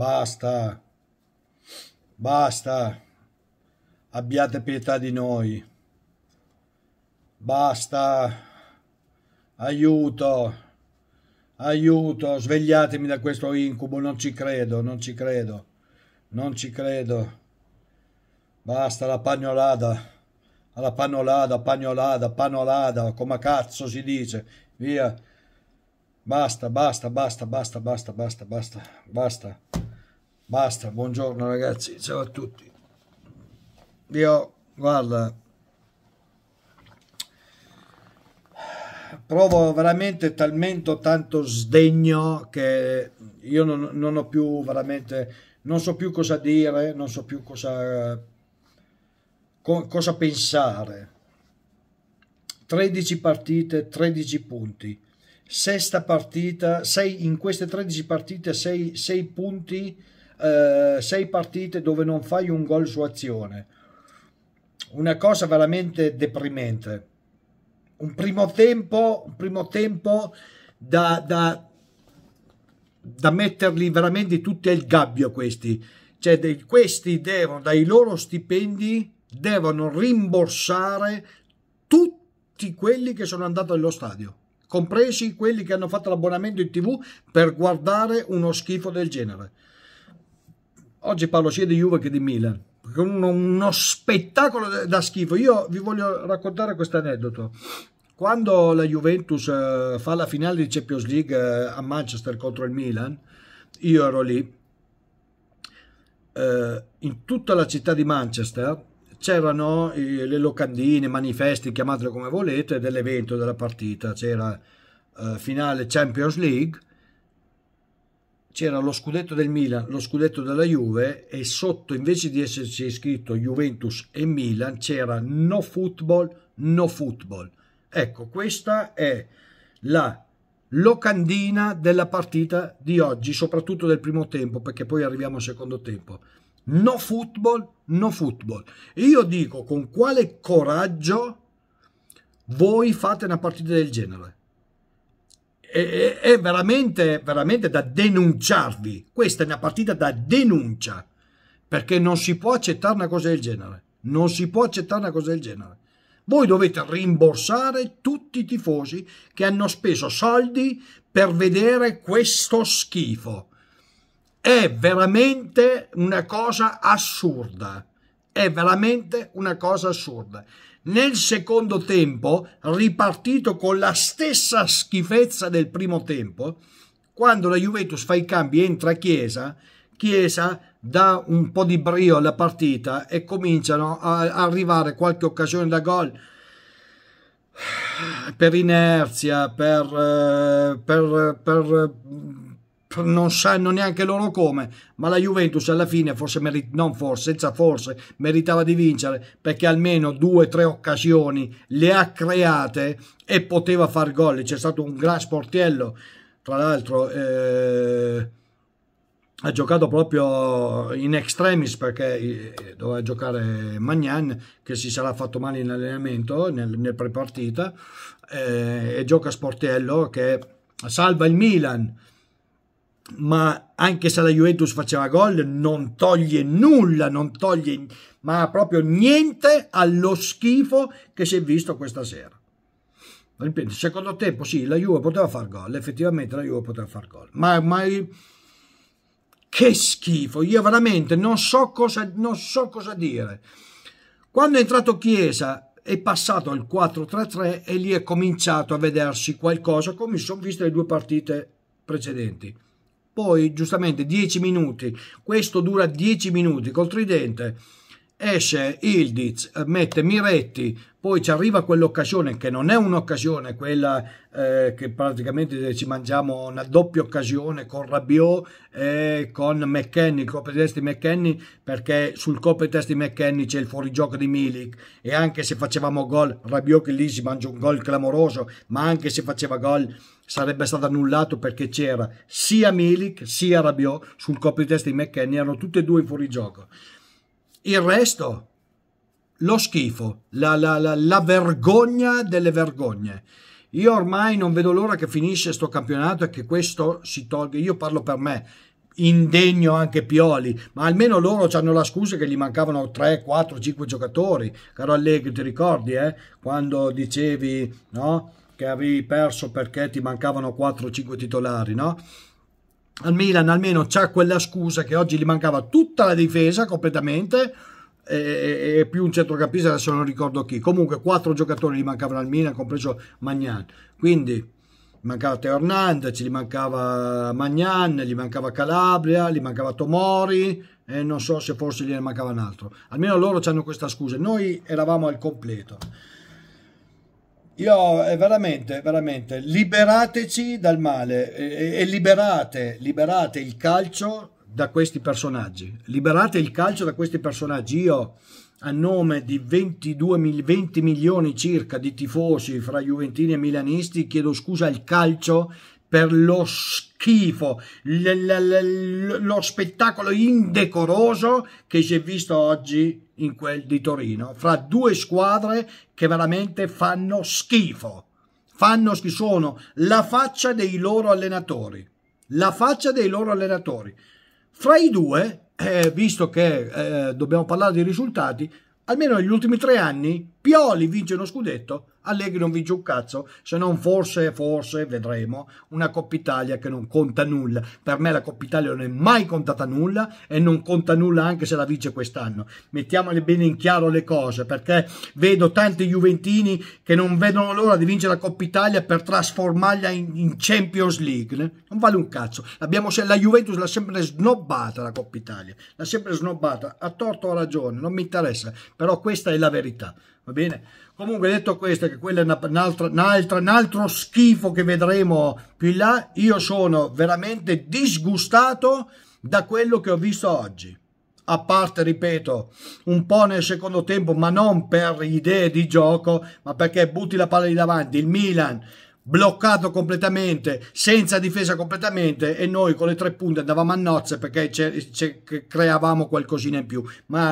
Basta. Basta. Abbiate pietà di noi. Basta. Aiuto. Aiuto. Svegliatemi da questo incubo. Non ci credo, non ci credo. Non ci credo. Basta la pagnolada. la pannolada, pagnolada, panolada, come cazzo si dice. Via. Basta, basta, basta, basta, basta, basta, basta, basta. Basta, buongiorno ragazzi, ciao a tutti. Io, guarda, provo veramente talmente tanto sdegno che io non, non, ho più veramente, non so più cosa dire, non so più cosa, co, cosa pensare. 13 partite, 13 punti. Sesta partita, sei, in queste 13 partite 6 punti eh, sei partite dove non fai un gol su azione. Una cosa veramente deprimente. Un primo tempo, un primo tempo da, da, da metterli veramente tutti al gabbio questi. Cioè, dei, questi devono, dai loro stipendi, devono rimborsare tutti quelli che sono andati allo stadio compresi quelli che hanno fatto l'abbonamento in tv per guardare uno schifo del genere. Oggi parlo sia di Juve che di Milan, uno, uno spettacolo da schifo. Io vi voglio raccontare questo aneddoto. Quando la Juventus eh, fa la finale di Champions League eh, a Manchester contro il Milan, io ero lì, eh, in tutta la città di Manchester c'erano le locandine, manifesti, chiamatele come volete, dell'evento, della partita. C'era eh, finale Champions League c'era lo scudetto del Milan, lo scudetto della Juve e sotto invece di esserci scritto Juventus e Milan c'era no football, no football. Ecco, questa è la locandina della partita di oggi, soprattutto del primo tempo, perché poi arriviamo al secondo tempo. No football, no football. Io dico con quale coraggio voi fate una partita del genere è, è veramente, veramente da denunciarvi. Questa è una partita da denuncia, perché non si può accettare una cosa del genere. Non si può accettare una cosa del genere. Voi dovete rimborsare tutti i tifosi che hanno speso soldi per vedere questo schifo. È veramente una cosa assurda. È veramente una cosa assurda. Nel secondo tempo, ripartito con la stessa schifezza del primo tempo, quando la Juventus fa i cambi entra Chiesa, Chiesa dà un po' di brio alla partita e cominciano a arrivare qualche occasione da gol per inerzia, per, eh, per, per non sanno neanche loro come, ma la Juventus alla fine, forse non forse, senza forse, meritava di vincere perché almeno due o tre occasioni le ha create e poteva far gol. C'è stato un gran sportiello, tra l'altro eh, ha giocato proprio in extremis perché eh, doveva giocare Magnan che si sarà fatto male in allenamento nel, nel prepartita eh, e gioca sportiello che salva il Milan ma anche se la Juventus faceva gol non toglie nulla, non toglie ma proprio niente allo schifo che si è visto questa sera. Ripeto, secondo tempo sì, la Juve poteva far gol, effettivamente la Juve poteva far gol, ma, ma che schifo, io veramente non so, cosa, non so cosa dire. Quando è entrato Chiesa è passato al 4-3-3 e lì è cominciato a vedersi qualcosa come sono viste le due partite precedenti poi giustamente 10 minuti, questo dura 10 minuti col tridente, esce Ildiz, mette Miretti, poi ci arriva quell'occasione che non è un'occasione, quella eh, che praticamente ci mangiamo una doppia occasione con Rabiot e con McKenny, il coppia di di McKenny, perché sul coppia di di McKenny c'è il fuorigioco di Milik e anche se facevamo gol, Rabiot che lì si mangia un gol clamoroso, ma anche se faceva gol sarebbe stato annullato perché c'era sia Milik sia Rabiot sul coppia di di McKenny, erano tutti e due in fuorigioco. Il resto, lo schifo, la, la, la, la vergogna delle vergogne. Io ormai non vedo l'ora che finisce questo campionato e che questo si tolga. Io parlo per me, indegno anche Pioli, ma almeno loro hanno la scusa che gli mancavano 3, 4, 5 giocatori. Caro Allegri, ti ricordi eh? quando dicevi no? che avevi perso perché ti mancavano 4, 5 titolari? No? al Milan almeno c'è quella scusa che oggi gli mancava tutta la difesa completamente e, e più un centrocampista adesso non ricordo chi comunque quattro giocatori gli mancavano al Milan compreso Magnan quindi mancava Teo Hernandez, gli mancava Magnan, gli mancava Calabria, gli mancava Tomori e non so se forse gliene mancava un altro almeno loro hanno questa scusa noi eravamo al completo io eh, veramente, veramente, liberateci dal male e, e liberate, liberate il calcio da questi personaggi. Liberate il calcio da questi personaggi. Io a nome di 22, 20 milioni circa di tifosi fra juventini e milanisti chiedo scusa al calcio per lo schifo, l- l- l- lo spettacolo indecoroso che si è visto oggi in quel di Torino, fra due squadre che veramente fanno schifo, fanno schifo, sono la faccia dei loro allenatori, la faccia dei loro allenatori. Fra i due, eh, visto che eh, dobbiamo parlare di risultati, almeno negli ultimi tre anni Pioli vince uno scudetto, Allegri non vince un cazzo, se non forse, forse, vedremo, una Coppa Italia che non conta nulla. Per me la Coppa Italia non è mai contata nulla e non conta nulla anche se la vince quest'anno. Mettiamole bene in chiaro le cose, perché vedo tanti Juventini che non vedono l'ora di vincere la Coppa Italia per trasformarla in, in Champions League. Ne? Non vale un cazzo. la Juventus l'ha sempre snobbata la Coppa Italia, l'ha sempre snobbata, ha torto o ha ragione, non mi interessa, però questa è la verità va bene? Comunque detto questo, che quello è un altro schifo che vedremo più in là, io sono veramente disgustato da quello che ho visto oggi. A parte, ripeto, un po' nel secondo tempo, ma non per idee di gioco, ma perché butti la palla di davanti, il Milan bloccato completamente, senza difesa completamente e noi con le tre punte andavamo a nozze perché creavamo qualcosina in più. Ma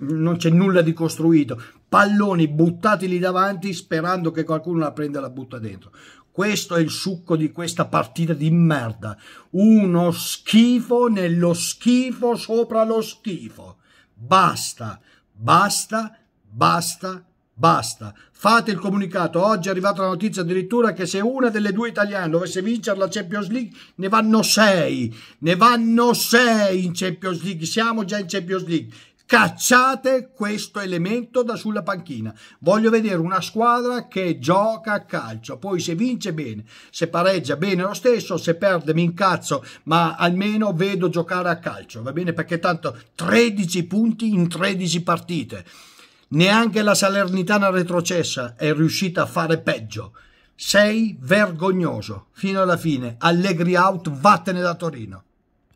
non c'è nulla di costruito, palloni buttati lì davanti sperando che qualcuno la prenda e la butta dentro. Questo è il succo di questa partita di merda. Uno schifo nello schifo sopra lo schifo. Basta, basta, basta, basta. Fate il comunicato. Oggi è arrivata la notizia addirittura che se una delle due italiane dovesse vincere la Champions League, ne vanno sei. Ne vanno sei in Champions League. Siamo già in Champions League Cacciate questo elemento da sulla panchina. Voglio vedere una squadra che gioca a calcio. Poi se vince bene, se pareggia bene lo stesso, se perde mi incazzo, ma almeno vedo giocare a calcio, va bene? Perché tanto 13 punti in 13 partite. Neanche la Salernitana retrocessa è riuscita a fare peggio. Sei vergognoso fino alla fine. Allegri out, vattene da Torino.